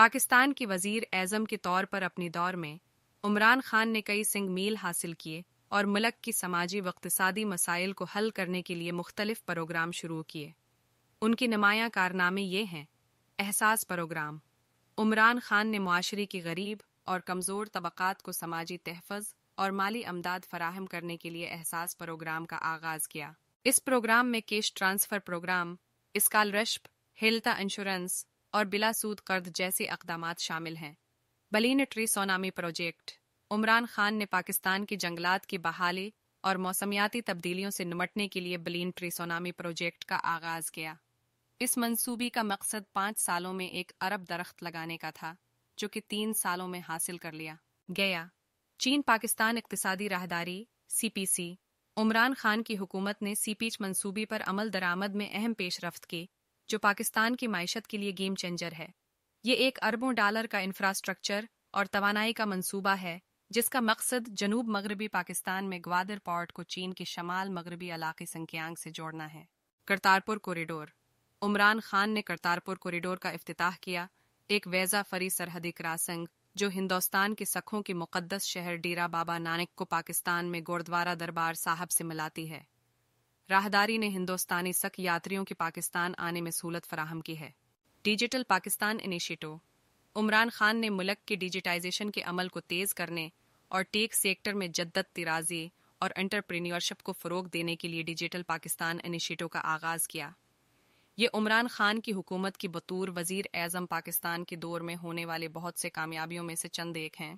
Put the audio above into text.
पाकिस्तान के वजीर एजम के तौर पर अपने दौर में उमरान खान ने कई सिंग मील हासिल किए और मुल्क की समाजी व इकतसादी मसाइल को हल करने के लिए मुख्तलिफ प्रोग्राम शुरू किए उनके नुमाया कारनामे ये हैं एहसास प्रोग्राम उमरान खान ने माशरे के गरीब और कमज़ोर तबक़ात को समाजी तहफ़ और माली अमदाद फराहम करने के लिए एहसास प्रोग्राम का आगाज़ किया इस प्रोग्राम में केश ट्रांसफ़र प्रोग्राम इसकाल रश्प हेल्था इंश्योरेंस और बिला सूद कर्द जैसे अकदाम शामिल हैं billion tree tsunami project Imran Khan ने पाकिस्तान की जंगलात की बहाली और मौसमियाती तब्दीलियों से निमटने के लिए बलीन ट्री सोनामी प्रोजेक्ट का आगाज किया इस मंसूबी का मकसद पाँच सालों में एक अरब दरख्त लगाने का था जो कि तीन सालों में हासिल कर लिया गया चीन पाकिस्तान इकतसादी राहदारी सीपीसी उमरान खान की हुकूमत ने सीपीच मंसूबे पर अमल दरामद में अहम पेशरफ की जो पाकिस्तान की मीशत के लिए गेम चेंजर है ये एक अरबों डॉलर का इंफ्रास्ट्रक्चर और तोानाई का मंसूबा है जिसका मकसद जनूब मगरबी पाकिस्तान में ग्वादर पोर्ट को चीन के शमाल मगरबी इलाके संख्यांग से जोड़ना है करतारपुर कॉरिडोर उमरान खान ने करतारपुर कॉरिडोर का अफ्ताह किया एक वैजा फरी सरहदी क्रासंग जो हिंदुस्तान के सखों के मुकदस शहर डेरा बाबा नानक को पाकिस्तान में गुरुद्वारा दरबार साहब से मिलाती है राहदारी ने हिंदुस्तानी सख यात्रियों के पाकिस्तान आने में सहूलत फराहम की है डिजिटल पाकिस्तान इनिशिएटिव उमरान खान ने मुल्क के डिजिटाइजेशन के अमल को तेज़ करने और टेक सेक्टर में जद्दत तिराजी और एंटरप्रेन्योरशिप को फ़रोग देने के लिए डिजिटल पाकिस्तान इनिशिएटिव का आगाज़ किया ये उमरान खान की हुकूमत की बतूर वजीर एजम पाकिस्तान के दौर में होने वाले बहुत से कामयाबियों में से चंद एक हैं